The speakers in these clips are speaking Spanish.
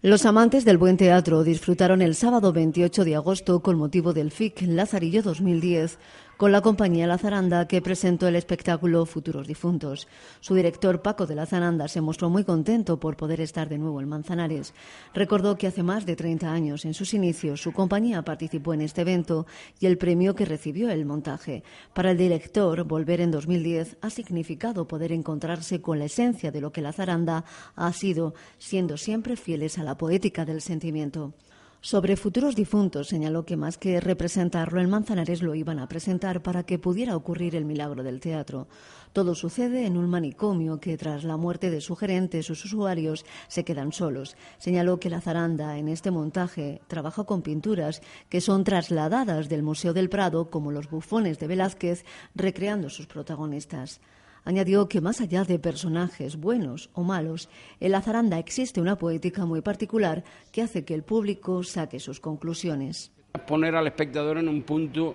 Los amantes del buen teatro disfrutaron el sábado 28 de agosto con motivo del FIC Lazarillo 2010 con la compañía La Zaranda que presentó el espectáculo Futuros Difuntos. Su director Paco de La Zaranda se mostró muy contento por poder estar de nuevo en Manzanares. Recordó que hace más de 30 años, en sus inicios, su compañía participó en este evento y el premio que recibió el montaje. Para el director, volver en 2010 ha significado poder encontrarse con la esencia de lo que La Zaranda ha sido, siendo siempre fieles a la poética del sentimiento. Sobre futuros difuntos, señaló que más que representarlo el Manzanares lo iban a presentar para que pudiera ocurrir el milagro del teatro. Todo sucede en un manicomio que tras la muerte de su gerente sus usuarios se quedan solos. Señaló que la zaranda en este montaje trabaja con pinturas que son trasladadas del Museo del Prado como los bufones de Velázquez, recreando sus protagonistas. Añadió que más allá de personajes buenos o malos, en la zaranda existe una poética muy particular que hace que el público saque sus conclusiones. Poner al espectador en un punto,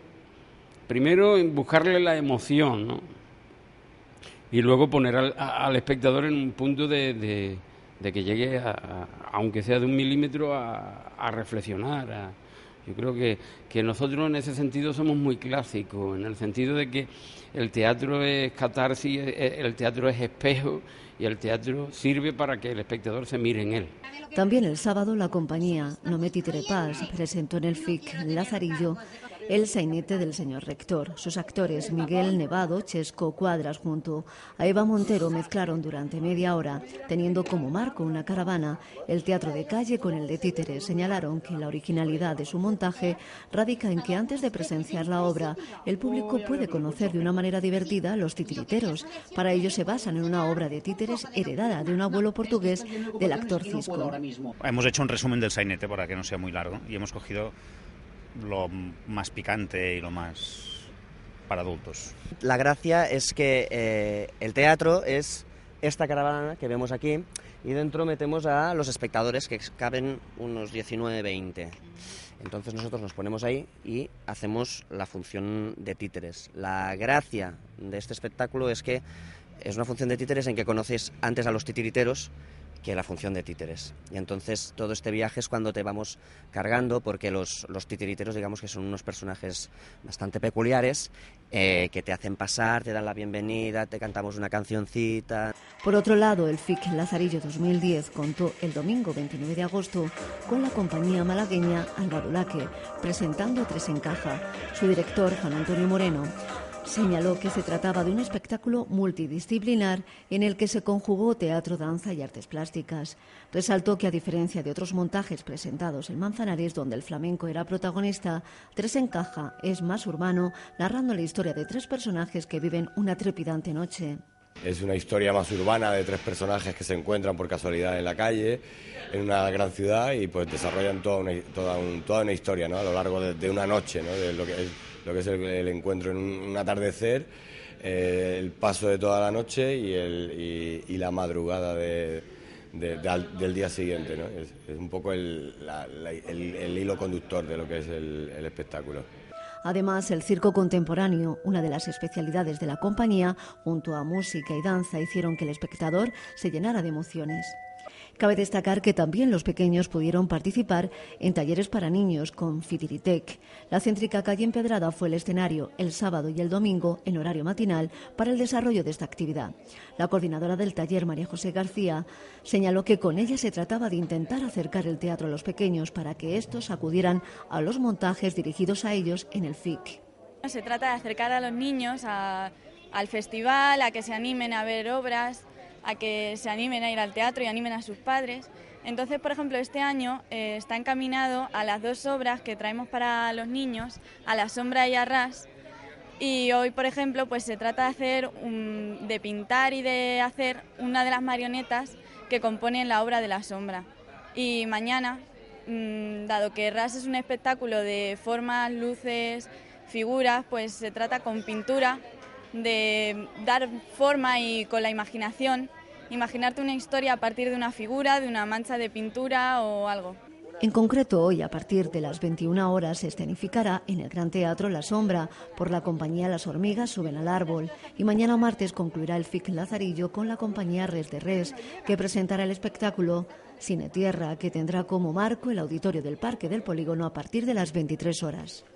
primero en buscarle la emoción, ¿no? y luego poner al, espectador en un punto de, de, que llegue, a, aunque sea de un milímetro, a, a reflexionar, a, yo creo que, nosotros en ese sentido somos muy clásicos, en el sentido de que el teatro es catarsis, e, e, el teatro es espejo y el teatro sirve para que el espectador se mire en él. También el sábado la compañía Nometi Trepas presentó en el FIC Lazarillo el sainete del señor rector. Sus actores Miguel Nevado, Chesco Cuadras junto a Eva Montero mezclaron durante media hora, teniendo como marco una caravana, el teatro de calle con el de títeres. Señalaron que la originalidad de su montaje radica en que antes de presenciar la obra, el público puede conocer de una manera divertida a los titiriteros. Para ello se basan en una obra de títeres heredada de un abuelo portugués del actor Cisco. Hemos hecho un resumen del sainete para que no sea muy largo y hemos cogido lo más picante y lo más para adultos. La gracia es que eh, el teatro es esta caravana que vemos aquí y dentro metemos a los espectadores que caben unos 19-20. Entonces nosotros nos ponemos ahí y hacemos la función de títeres. La gracia de este espectáculo es que es una función de títeres en que conoces antes a los titiriteros que la función de títeres. Y entonces todo este viaje es cuando te vamos cargando, porque los, los digamos que son unos personajes bastante peculiares, eh, que te hacen pasar, te dan la bienvenida, te cantamos una cancioncita. Por otro lado, el FIC Lazarillo 2010 contó el domingo 29 de agosto con la compañía malagueña Alba Dulaque, presentando Tres en Caja, su director Juan Antonio Moreno Señaló que se trataba de un espectáculo multidisciplinar en el que se conjugó teatro, danza y artes plásticas. Resaltó que, a diferencia de otros montajes presentados en Manzanares, donde el flamenco era protagonista, Tres encaja es más urbano, narrando la historia de tres personajes que viven una trepidante noche. Es una historia más urbana de tres personajes que se encuentran por casualidad en la calle, en una gran ciudad, y pues desarrollan toda una, historia a lo largo de, una noche, lo que es el, encuentro en un, atardecer, eh, el paso de toda la noche y, el, la madrugada del día siguiente. ¿no? Es, un poco el, hilo conductor de lo que es el espectáculo. Además, el circo contemporáneo, una de las especialidades de la compañía, junto a música y danza, hicieron que el espectador se llenara de emociones. Cabe destacar que también los pequeños pudieron participar en talleres para niños con Fidiritec. La céntrica calle Empedrada fue el escenario el sábado y el domingo en horario matinal para el desarrollo de esta actividad. La coordinadora del taller, María José García, señaló que con ella se trataba de intentar acercar el teatro a los pequeños para que estos acudieran a los montajes dirigidos a ellos en el FIC. Se trata de acercar a los niños al festival, a que se animen a ver obras a que se animen a ir al teatro y animen a sus padres. Entonces, por ejemplo, este año eh, está encaminado a las dos obras que traemos para los niños, A la sombra y a ras. Y hoy, por ejemplo, pues se trata de hacer, de pintar y de hacer una de las marionetas que componen la obra de la sombra. Y mañana, mm, dado que Ras es un espectáculo de formas, luces, figuras, pues se trata con pintura de dar forma y con la imaginación, imaginarte una historia a partir de una figura, de una mancha de pintura o algo. En concreto, hoy a partir de las 21 horas se escenificará en el Gran Teatro La Sombra por la compañía Las Hormigas Suben al Árbol y mañana martes concluirá el FIC Lazarillo con la compañía Res de Res, que presentará el espectáculo Cine Tierra, que tendrá como marco el auditorio del Parque del Polígono a partir de las 23 horas.